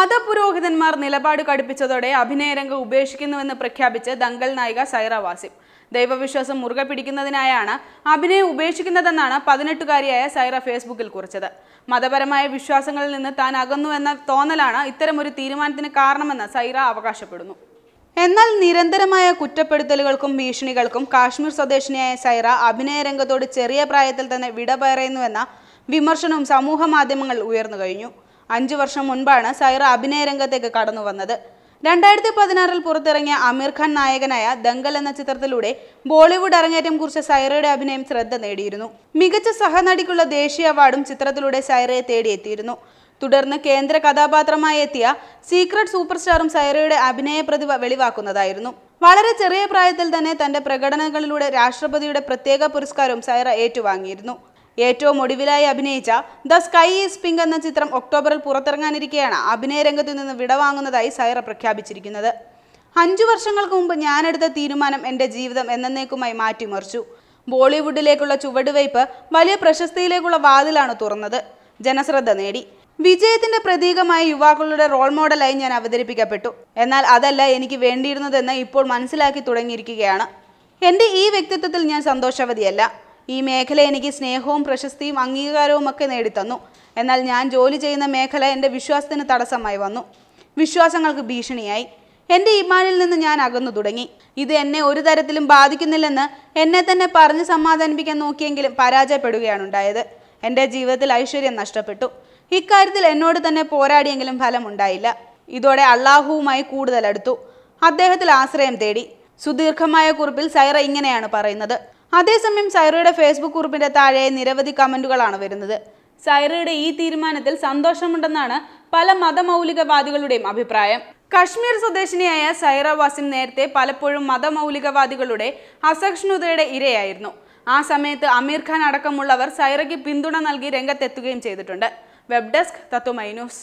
മതപുരോഹിതന്മാർ നിലപാട് കടുപ്പിച്ചതോടെ അഭിനയരംഗം ഉപേക്ഷിക്കുന്നുവെന്ന് പ്രഖ്യാപിച്ച് ദങ്കൽ നായിക സൈറ വാസിം ദൈവവിശ്വാസം മുറുകെ പിടിക്കുന്നതിനായാണ് അഭിനയം ഉപേക്ഷിക്കുന്നതെന്നാണ് പതിനെട്ടുകാരിയായ സൈറ ഫേസ്ബുക്കിൽ കുറിച്ചത് മതപരമായ വിശ്വാസങ്ങളിൽ നിന്ന് താൻ അകന്നുവെന്ന തോന്നലാണ് ഇത്തരമൊരു തീരുമാനത്തിന് കാരണമെന്ന് സൈറ അവകാശപ്പെടുന്നു എന്നാൽ നിരന്തരമായ കുറ്റപ്പെടുത്തലുകൾക്കും ഭീഷണികൾക്കും കാശ്മീർ സ്വദേശിനിയായ സൈറ അഭിനയരംഗത്തോട് ചെറിയ പ്രായത്തിൽ തന്നെ വിട പറയുന്നുവെന്ന വിമർശനവും സമൂഹ മാധ്യമങ്ങളിൽ ഉയർന്നു കഴിഞ്ഞു അഞ്ചു വർഷം മുൻപാണ് സൈറ അഭിനയ രംഗത്തേക്ക് കടന്നു വന്നത് രണ്ടായിരത്തി പതിനാറിൽ പുറത്തിറങ്ങിയ അമീർ ഖാൻ നായകനായ ദംഗൽ എന്ന ചിത്രത്തിലൂടെ ബോളിവുഡ് അരങ്ങേറ്റം കുറിച്ച സൈറയുടെ അഭിനയം ശ്രദ്ധ നേടിയിരുന്നു മികച്ച സഹനടിക്കുള്ള ദേശീയ അവാർഡും ചിത്രത്തിലൂടെ സൈറയെ തേടിയെത്തിയിരുന്നു തുടർന്ന് കേന്ദ്ര കഥാപാത്രമായി എത്തിയ സീക്രട്ട് സൂപ്പർസ്റ്റാറും സൈറയുടെ അഭിനയ പ്രതിഭ വെളിവാക്കുന്നതായിരുന്നു വളരെ ചെറിയ പ്രായത്തിൽ തന്നെ തന്റെ പ്രകടനങ്ങളിലൂടെ രാഷ്ട്രപതിയുടെ പ്രത്യേക പുരസ്കാരവും സൈറ ഏറ്റുവാങ്ങിയിരുന്നു ഏറ്റവും ഒടുവിലായി അഭിനയിച്ച ദ സ്കൈ ഈസ് പിങ്ക് എന്ന ചിത്രം ഒക്ടോബറിൽ പുറത്തിറങ്ങാനിരിക്കെയാണ് അഭിനയ രംഗത്തു നിന്ന് വിടവാങ്ങുന്നതായി സൈറ പ്രഖ്യാപിച്ചിരിക്കുന്നത് അഞ്ചു വർഷങ്ങൾക്ക് മുമ്പ് ഞാനെടുത്ത തീരുമാനം എൻ്റെ ജീവിതം എന്നേക്കുമായി മാറ്റിമറിച്ചു ബോളിവുഡിലേക്കുള്ള ചുവടുവയ്പ് വലിയ പ്രശസ്തിയിലേക്കുള്ള വാതിലാണ് തുറന്നത് ജനശ്രദ്ധ നേടി വിജയത്തിന്റെ പ്രതീകമായ യുവാക്കളുടെ റോൾ മോഡലായി ഞാൻ അവതരിപ്പിക്കപ്പെട്ടു എന്നാൽ അതല്ല എനിക്ക് വേണ്ടിയിരുന്നതെന്ന് ഇപ്പോൾ മനസ്സിലാക്കി തുടങ്ങിയിരിക്കുകയാണ് എൻ്റെ ഈ വ്യക്തിത്വത്തിൽ ഞാൻ സന്തോഷവതിയല്ല ഈ മേഖല എനിക്ക് സ്നേഹവും പ്രശസ്തിയും അംഗീകാരവും ഒക്കെ നേടിത്തന്നു എന്നാൽ ഞാൻ ജോലി ചെയ്യുന്ന മേഖല എൻ്റെ വിശ്വാസത്തിന് തടസ്സമായി വന്നു വിശ്വാസങ്ങൾക്ക് ഭീഷണിയായി എൻ്റെ ഇമാനിൽ നിന്ന് ഞാൻ അകന്നു തുടങ്ങി ഇത് എന്നെ ഒരു തരത്തിലും ബാധിക്കുന്നില്ലെന്ന് എന്നെ തന്നെ പറഞ്ഞ് സമാധാനിപ്പിക്കാൻ നോക്കിയെങ്കിലും പരാജയപ്പെടുകയാണ് ഉണ്ടായത് എൻ്റെ ജീവിതത്തിൽ ഐശ്വര്യം നഷ്ടപ്പെട്ടു ഇക്കാര്യത്തിൽ എന്നോട് തന്നെ പോരാടിയെങ്കിലും ഫലമുണ്ടായില്ല ഇതോടെ അള്ളാഹുവുമായി കൂടുതൽ അടുത്തു അദ്ദേഹത്തിൽ ആശ്രയം തേടി സുദീർഘമായ കുറിപ്പിൽ സൈറ ഇങ്ങനെയാണ് പറയുന്നത് അതേസമയം സൈറയുടെ ഫേസ്ബുക്ക് കുറിപ്പിന്റെ താഴെ നിരവധി കമന്റുകളാണ് വരുന്നത് സൈറയുടെ ഈ തീരുമാനത്തിൽ സന്തോഷമുണ്ടെന്നാണ് പല മതമൗലികവാദികളുടെയും അഭിപ്രായം കശ്മീർ സ്വദേശിനിയായ സൈറ വാസിം നേരത്തെ പലപ്പോഴും മതമൗലികവാദികളുടെ അസഹിഷ്ണുതയുടെ ഇരയായിരുന്നു ആ സമയത്ത് അമീർ ഖാൻ അടക്കമുള്ളവർ സൈറയ്ക്ക് പിന്തുണ നൽകി രംഗത്തെത്തുകയും ചെയ്തിട്ടുണ്ട് വെബ് ഡെസ്ക് തത്വമൈ ന്യൂസ്